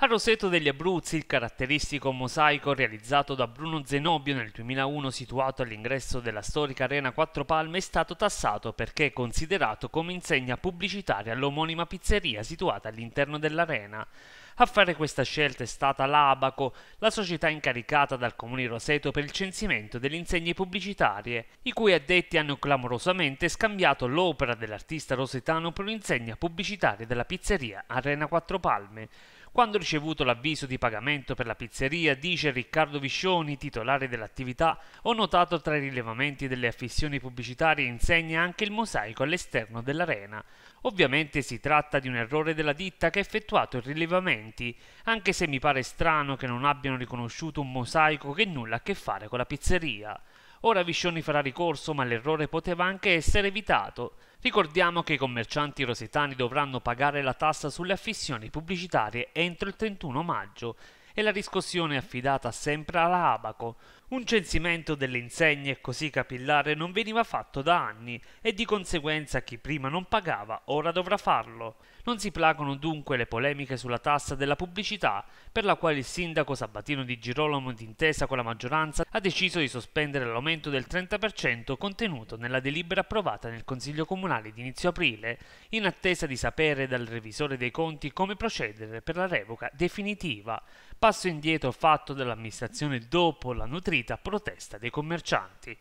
A Roseto degli Abruzzi, il caratteristico mosaico realizzato da Bruno Zenobio nel 2001 situato all'ingresso della storica Arena Quattro Palme è stato tassato perché è considerato come insegna pubblicitaria all'omonima pizzeria situata all'interno dell'arena. A fare questa scelta è stata l'Abaco, la società incaricata dal comune Roseto per il censimento delle insegne pubblicitarie, i cui addetti hanno clamorosamente scambiato l'opera dell'artista rosetano per un'insegna pubblicitaria della pizzeria Arena Quattro Palme. Quando ricevuto l'avviso di pagamento per la pizzeria, dice Riccardo Viscioni, titolare dell'attività, ho notato tra i rilevamenti delle affissioni pubblicitarie insegna anche il mosaico all'esterno dell'arena. Ovviamente si tratta di un errore della ditta che ha effettuato il rilevamento parenti, anche se mi pare strano che non abbiano riconosciuto un mosaico che nulla ha a che fare con la pizzeria. Ora Viscioni farà ricorso, ma l'errore poteva anche essere evitato. Ricordiamo che i commercianti rosetani dovranno pagare la tassa sulle affissioni pubblicitarie entro il 31 maggio e la riscossione è affidata sempre alla Abaco, un censimento delle insegne così capillare non veniva fatto da anni e di conseguenza chi prima non pagava ora dovrà farlo. Non si placano dunque le polemiche sulla tassa della pubblicità, per la quale il sindaco Sabatino di Girolamo, d'intesa con la maggioranza, ha deciso di sospendere l'aumento del 30% contenuto nella delibera approvata nel Consiglio Comunale di inizio aprile, in attesa di sapere dal revisore dei conti come procedere per la revoca definitiva. Passo indietro fatto dall'amministrazione dopo la nutrizione sentita protesta dei commercianti.